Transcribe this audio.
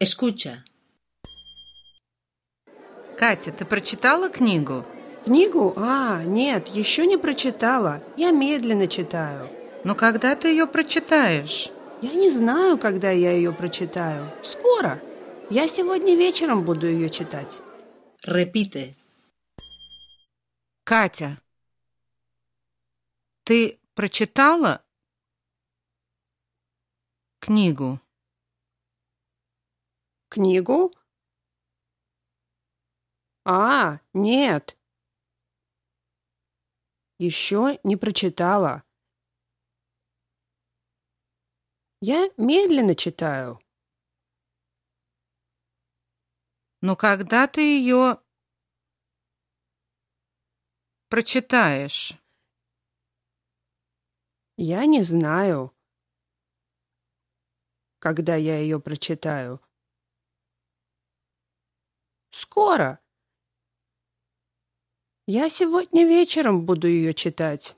Escucha. Катя, ты прочитала книгу? Книгу? А, нет, еще не прочитала. Я медленно читаю. Но когда ты ее прочитаешь? Я не знаю, когда я ее прочитаю. Скоро. Я сегодня вечером буду ее читать. Репите. Катя, ты прочитала книгу? Книгу? А, нет. Еще не прочитала. Я медленно читаю. Но когда ты ее прочитаешь? Я не знаю, когда я ее прочитаю скоро. Я сегодня вечером буду ее читать.